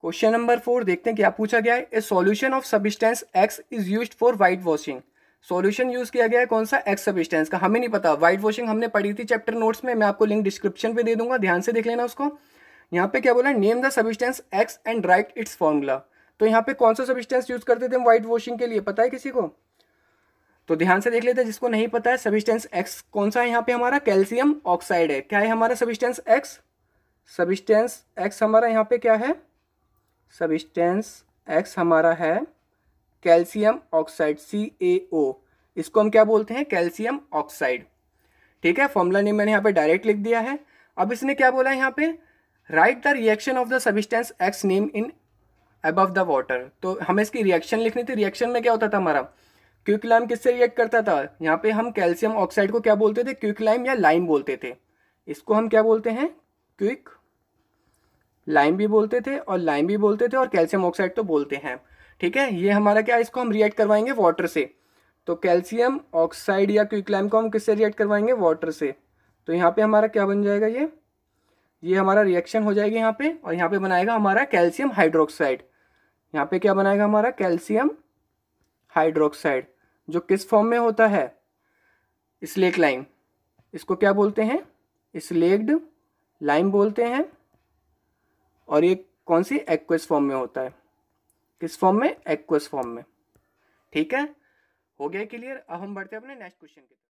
question number four देखते हैं क्या पूछा गया है a solution of substance X is use for white washing solution use किया गया है कौन सा एक्स सबिस्टेंस का हमें नहीं पता वाइट वॉशिंग हमने पढ़ी थी चैप्टर नोट्स में मैं आपको लिंक डिस्क्रिप्शन पे दे दूंगा ध्यान से देख लेना उसको यहाँ पे क्या बोला name the substance X and write its formula तो यहाँ पे कौन सा सबिस्टेंस यूज करते थे हम व्हाइट वॉशिंग के लिए पता है किसी को तो ध्यान से देख लेते हैं जिसको नहीं पता है सबिस्टेंस एक्स कौन सा है यहाँ पे हमारा कैल्शियम ऑक्साइड है क्या है हमारा सबिस्टेंस एक्स सबिस्टेंस एक्स हमारा यहाँ पे क्या है सबिस्टेंस एक्स हमारा है कैल्शियम ऑक्साइड सी ए ओ इसको हम क्या बोलते हैं कैल्शियम ऑक्साइड ठीक है फॉर्मूला नेम मैंने यहाँ पे डायरेक्ट लिख दिया है अब इसने क्या बोला है यहाँ पे write the reaction of the substance X name in above the water तो हमें इसकी रिएक्शन लिखनी थी रिएक्शन में क्या होता था हमारा क्यूकलाइम किससे रिएक्ट करता था यहाँ पे हम कैल्शियम ऑक्साइड को क्या बोलते थे क्यूकलाइम या लाइम बोलते थे इसको हम क्या बोलते हैं क्विक लाइम भी बोलते थे और लाइम भी बोलते थे और कैल्शियम ऑक्साइड तो बोलते हैं ठीक है ये हमारा क्या इसको हम रिएक्ट करवाएंगे वाटर से तो कैल्शियम ऑक्साइड या क्विकलाइम को हम किससे रिएक्ट करवाएंगे वाटर से तो यहाँ पे हमारा क्या बन जाएगा ये ये हमारा रिएक्शन हो जाएगा यहाँ पे और यहाँ पे बनाएगा हमारा कैल्शियम हाइड्रोक्साइड यहाँ पे क्या बनाएगा हमारा कैल्शियम हाइड्रोक्साइड जो किस फॉर्म में होता है स्लेक लाइम इसको क्या बोलते हैं स्लेक्ड लाइम बोलते हैं और ये कौन सी एक्वेस फॉर्म में होता है किस फॉर्म में एक्वेस फॉर्म में ठीक है हो गया क्लियर अब हम बढ़ते हैं अपने नेक्स्ट क्वेश्चन के